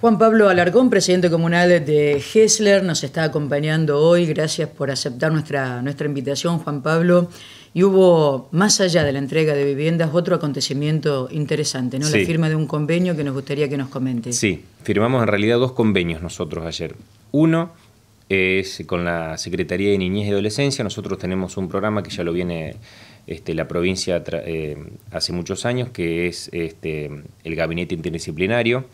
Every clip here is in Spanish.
Juan Pablo Alarcón, presidente comunal de Hessler, nos está acompañando hoy. Gracias por aceptar nuestra, nuestra invitación, Juan Pablo. Y hubo, más allá de la entrega de viviendas, otro acontecimiento interesante, ¿no? La firma de un convenio que nos gustaría que nos comente. Sí, firmamos en realidad dos convenios nosotros ayer. Uno es con la Secretaría de Niñez y Adolescencia. Nosotros tenemos un programa que ya lo viene este, la provincia eh, hace muchos años, que es este, el Gabinete Interdisciplinario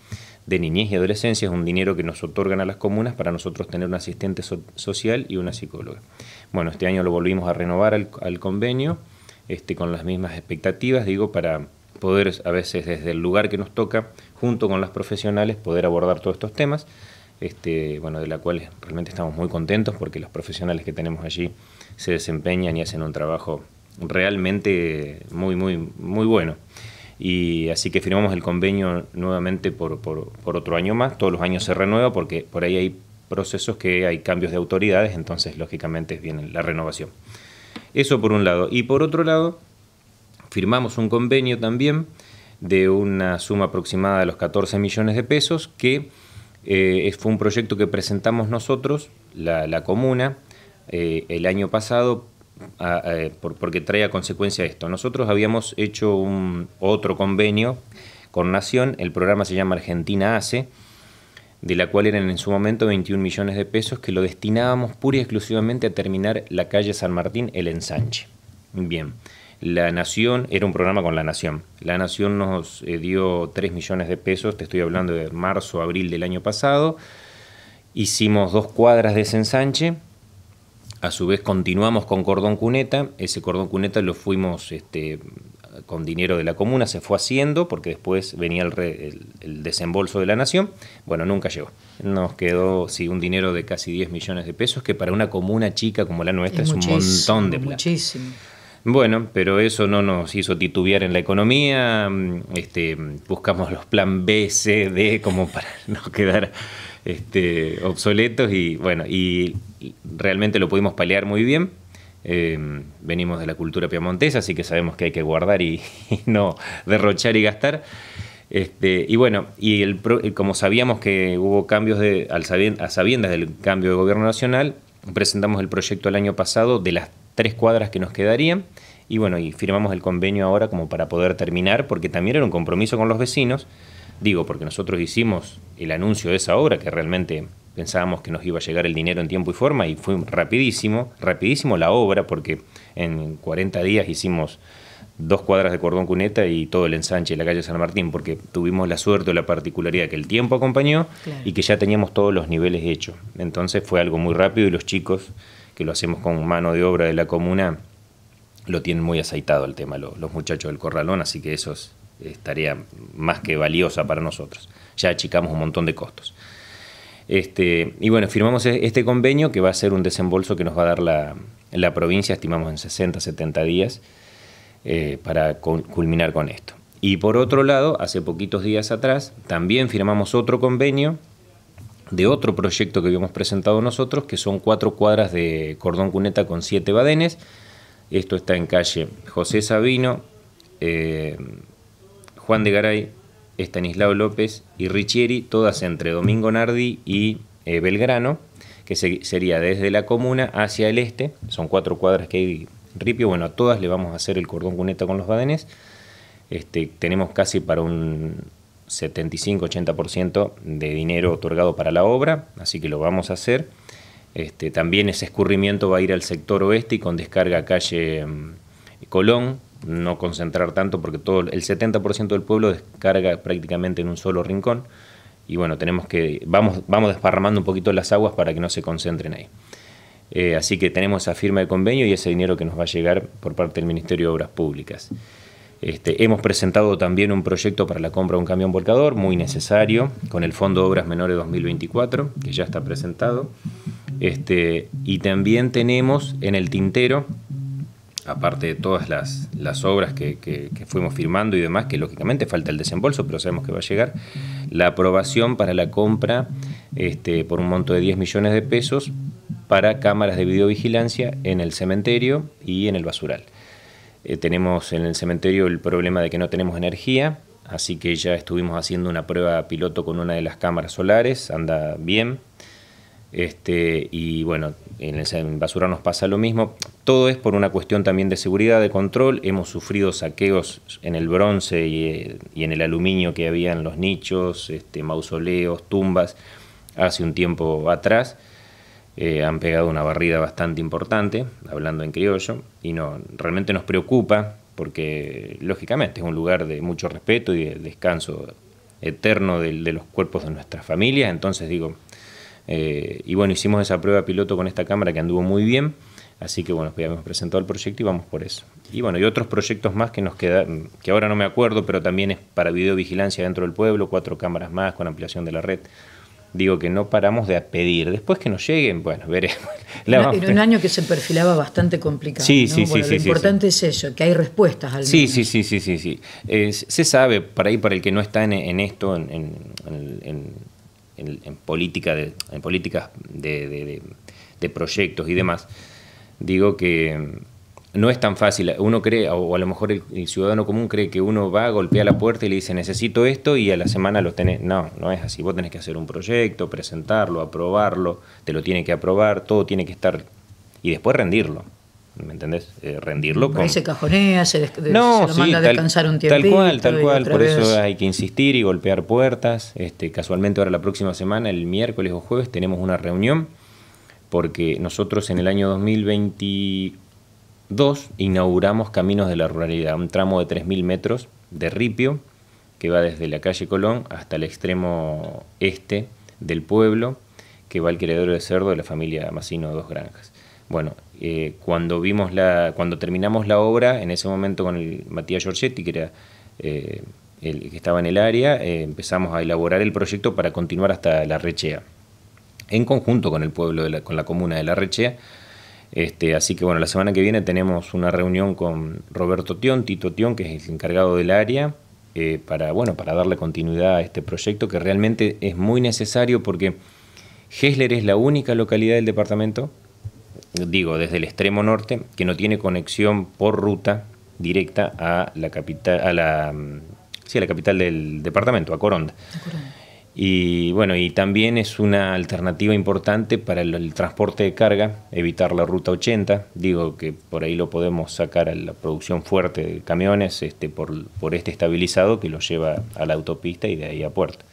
de niñez y adolescencia, es un dinero que nos otorgan a las comunas para nosotros tener un asistente social y una psicóloga. Bueno, este año lo volvimos a renovar al, convenio, este, con las mismas expectativas, digo, para poder a veces desde el lugar que nos toca, junto con las profesionales, poder abordar todos estos temas, este, bueno, de la cual realmente estamos muy contentos porque los profesionales que tenemos allí se desempeñan y hacen un trabajo realmente muy, muy, muy bueno y así que firmamos el convenio nuevamente por, por, otro año más, todos los años se renueva porque por ahí hay procesos que hay cambios de autoridades, entonces lógicamente viene la renovación. Eso por un lado. Y por otro lado, firmamos un convenio también de una suma aproximada de los 14 millones de pesos que eh, fue un proyecto que presentamos nosotros, la, la comuna, eh, el año pasado porque trae a consecuencia esto. Nosotros habíamos hecho un, otro convenio con Nación, el programa se llama Argentina Hace, de la cual eran en su momento 21 millones de pesos que lo destinábamos pura y exclusivamente a terminar la calle San Martín, el ensanche. Bien, la Nación, era un programa con La Nación. La Nación nos eh, dio 3 millones de pesos, te estoy hablando de marzo, abril del año pasado. Hicimos dos cuadras de ese ensanche, a su vez continuamos con cordón cuneta, ese cordón cuneta lo fuimos este, con dinero de la comuna, se fue haciendo porque después venía el, desembolso de la nación. Bueno, nunca llegó. Nos quedó un dinero de casi 10 millones de pesos, que para una comuna chica como la nuestra es, un montón de plata. Muchísimo. Bueno, pero eso no nos hizo titubear en la economía. Este, buscamos los plan B, C, D como para no quedar este, obsoletos y bueno, y realmente lo pudimos paliar muy bien. Eh, venimos de la cultura piamontesa, así que sabemos que hay que guardar y, no derrochar y gastar. Este, y bueno, y como sabíamos que hubo cambios de, al a sabiendas del cambio de gobierno nacional, presentamos el proyecto el año pasado de las tres cuadras que nos quedarían y bueno, y firmamos el convenio ahora como para poder terminar, porque también era un compromiso con los vecinos. Digo, porque nosotros hicimos el anuncio de esa obra que realmente pensábamos que nos iba a llegar el dinero en tiempo y forma y fue rapidísimo, rapidísimo la obra porque en 40 días hicimos dos cuadras de cordón cuneta y todo el ensanche de la calle San Martín, porque tuvimos la suerte o la particularidad que el tiempo acompañó y que ya teníamos todos los niveles hechos. Entonces fue algo muy rápido y los chicos, que lo hacemos con mano de obra de la comuna, lo tienen muy aceitado el tema, los muchachos del corralón, así que eso es estaría más que valiosa para nosotros. Ya achicamos un montón de costos. Este, y bueno, firmamos e-, este convenio que va a ser un desembolso que nos va a dar la, la provincia, estimamos en 60, 70 días, eh, para culminar con esto. Y por otro lado, hace poquitos días atrás, también firmamos otro convenio de otro proyecto que habíamos presentado nosotros, que son cuatro cuadras de cordón cuneta con siete badenes. Esto está en calle José Sabino, eh, Juan de Garay, Estanislao López y Richieri, todas entre Domingo Nardi y eh, Belgrano, que sería desde la comuna hacia el este, son cuatro cuadras que hay ripio, bueno, a todas le vamos a hacer el cordón cuneta con los badenes, este, tenemos casi para un 75-80% de dinero otorgado para la obra, así que lo vamos a hacer. Este, también ese escurrimiento va a ir al sector oeste y con descarga calle mm, Colón, no concentrar tanto porque todo el 70% del pueblo descarga prácticamente en un solo rincón y bueno, tenemos que vamos vamos desparramando un poquito las aguas para que no se concentren ahí. Eh, así que tenemos esa firma de convenio y ese dinero que nos va a llegar por parte del Ministerio de Obras Públicas. Este, hemos presentado también un proyecto para la compra de un camión volcador, muy necesario, con el Fondo de Obras Menores 2024, que ya está presentado. Este, y también tenemos en el tintero aparte de todas las, obras que, fuimos firmando y demás, que lógicamente falta el desembolso, pero sabemos que va a llegar, la aprobación para la compra este, por un monto de 10 millones de pesos para cámaras de videovigilancia en el cementerio y en el basural. Eh, tenemos en el cementerio el problema de que no tenemos energía, así que ya estuvimos haciendo una prueba piloto con una de las cámaras solares, anda bien, este, y bueno, en, el, Basura nos pasa lo mismo. Todo es por una cuestión también de seguridad, de control. Hemos sufrido saqueos en el bronce y, eh, en el aluminio que había en los nichos, este, mausoleos, tumbas, hace un tiempo atrás. Eh, han pegado una barrida bastante importante, hablando en criollo, y no, realmente nos preocupa porque lógicamente es un lugar de mucho respeto y del descanso eterno de los cuerpos de nuestras familias, entonces digo, eh, y bueno, hicimos esa prueba piloto con esta cámara que anduvo muy bien. Así que bueno, ya hemos presentado el proyecto y vamos por eso. Y bueno, y otros proyectos más que nos quedan, que ahora no me acuerdo, pero también es para videovigilancia dentro del pueblo, cuatro cámaras más con ampliación de la red. Digo que no paramos de pedir. Después que nos lleguen, bueno, veremos. Era, un año que se perfilaba bastante complicado. Sí, sí, sí. Lo importante es eso, que hay respuestas al sí, Sí, sí, sí, sí, sí. Eh, se sabe, para ahí, para el que no está en, esto, en, en en, política de, en políticas de, de, proyectos y demás, digo que no es tan fácil. Uno cree, o a lo mejor el, ciudadano común cree que uno va, a golpear la puerta y le dice necesito esto y a la semana lo tenés. No, no es así. Vos tenés que hacer un proyecto, presentarlo, aprobarlo, te lo tiene que aprobar, todo tiene que estar y después rendirlo. ¿me entendés? Eh, rendirlo. ahí se cajonea, se, manda a descansar un tiempo. Tal cual, tal cual. Por eso hay que insistir y golpear puertas. Este, casualmente ahora la próxima semana, el miércoles o jueves, tenemos una reunión porque nosotros en el año 2022 inauguramos Caminos de la Ruralidad, un tramo de 3.000 metros de ripio que va desde la calle Colón hasta el extremo este del pueblo, que va al criadero de cerdo de la familia Macino Dos Granjas. Bueno, eh, cuando vimos la, cuando terminamos la obra, en ese momento con el Matías Giorgetti, que era eh, el que estaba en el área, eh, empezamos a elaborar el proyecto para continuar hasta la Rechea, en conjunto con el pueblo, la, con la comuna de la Rechea. Este, así que bueno, la semana que viene tenemos una reunión con Roberto Tion Tito Tion que es el encargado del área, para, bueno, para darle continuidad a este proyecto que realmente es muy necesario porque Hesler es la única localidad del departamento digo, desde el extremo norte, que no tiene conexión por ruta directa a la capital, a la, mm, la capital del departamento, a Coronda. Y bueno, y también es una alternativa importante para el, transporte de carga, evitar la ruta 80, digo que por ahí lo podemos sacar a la producción fuerte de camiones este, por, por este estabilizado que lo lleva a la autopista y de ahí a puerto.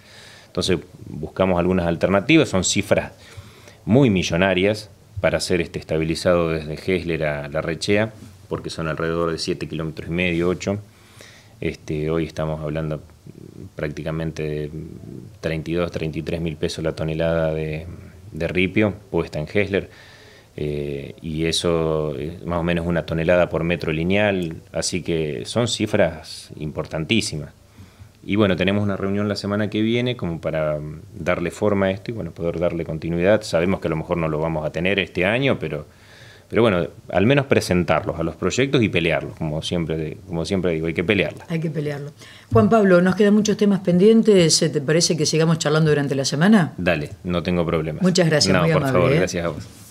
Entonces buscamos algunas alternativas, son cifras muy millonarias, para ser este, estabilizado desde Hesler a La Rechea, porque son alrededor de 7 kilómetros y medio, 8. Este, hoy estamos hablando prácticamente de 32, 33 mil pesos la tonelada de, ripio puesta en Hesler. Eh, y eso es más o menos una tonelada por metro lineal, así que son cifras importantísimas. Y bueno, tenemos una reunión la semana que viene como para mm, darle forma a esto y bueno, poder darle continuidad. Sabemos que a lo mejor no lo vamos a tener este año, pero, pero bueno, al menos presentarlos a los proyectos y pelearlos, como siempre, como siempre digo, hay que pelearla. Hay que pelearlo. Juan Pablo, nos quedan muchos temas pendientes. Eh, ¿Te parece que sigamos charlando durante la semana? Dale, no tengo problemas. Muchas gracias, no, por favor, ¿eh? gracias a vos.